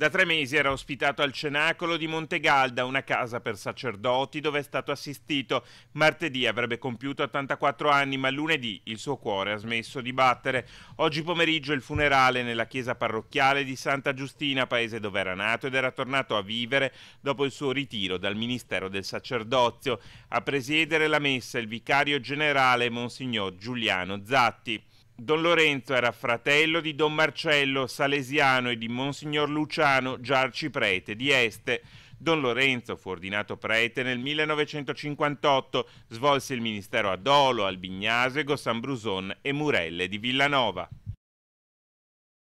Da tre mesi era ospitato al Cenacolo di Montegalda, una casa per sacerdoti dove è stato assistito. Martedì avrebbe compiuto 84 anni, ma lunedì il suo cuore ha smesso di battere. Oggi pomeriggio il funerale nella chiesa parrocchiale di Santa Giustina, paese dove era nato ed era tornato a vivere dopo il suo ritiro dal ministero del sacerdozio. A presiedere la messa il vicario generale Monsignor Giuliano Zatti. Don Lorenzo era fratello di Don Marcello Salesiano e di Monsignor Luciano Giarci Prete di Este. Don Lorenzo fu ordinato prete nel 1958, svolse il ministero a Dolo, Albignasego, San Bruson e Murelle di Villanova.